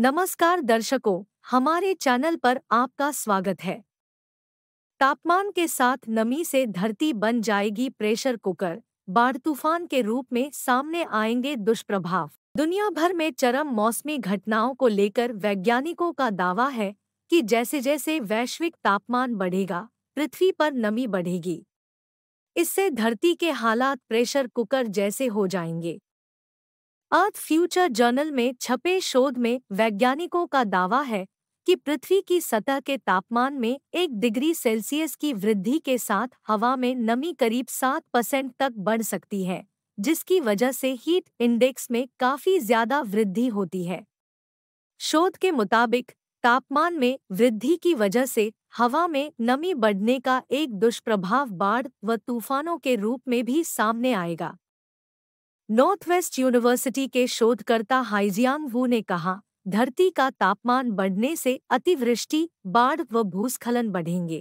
नमस्कार दर्शकों हमारे चैनल पर आपका स्वागत है तापमान के साथ नमी से धरती बन जाएगी प्रेशर कुकर बाढ़ तूफान के रूप में सामने आएंगे दुष्प्रभाव दुनिया भर में चरम मौसमी घटनाओं को लेकर वैज्ञानिकों का दावा है कि जैसे जैसे वैश्विक तापमान बढ़ेगा पृथ्वी पर नमी बढ़ेगी इससे धरती के हालात प्रेशर कुकर जैसे हो जाएंगे अर्थ फ्यूचर जर्नल में छपे शोध में वैज्ञानिकों का दावा है कि पृथ्वी की सतह के तापमान में एक डिग्री सेल्सियस की वृद्धि के साथ हवा में नमी करीब सात परसेंट तक बढ़ सकती है जिसकी वजह से हीट इंडेक्स में काफी ज्यादा वृद्धि होती है शोध के मुताबिक तापमान में वृद्धि की वजह से हवा में नमी बढ़ने का एक दुष्प्रभाव बाढ़ व तूफानों के रूप में भी सामने आएगा नॉर्थ वेस्ट यूनिवर्सिटी के शोधकर्ता हाइजियांग वू ने कहा धरती का तापमान बढ़ने से अतिवृष्टि बाढ़ व भूस्खलन बढ़ेंगे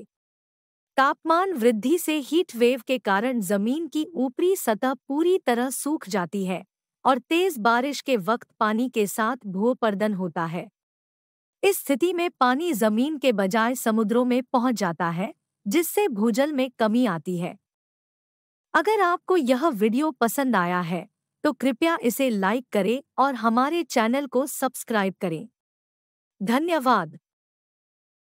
तापमान वृद्धि से हीट वेव के कारण जमीन की ऊपरी सतह पूरी तरह सूख जाती है और तेज बारिश के वक्त पानी के साथ भूपर्दन होता है इस स्थिति में पानी जमीन के बजाय समुद्रों में पहुंच जाता है जिससे भूजल में कमी आती है अगर आपको यह वीडियो पसंद आया है तो कृपया इसे लाइक करें और हमारे चैनल को सब्सक्राइब करें धन्यवाद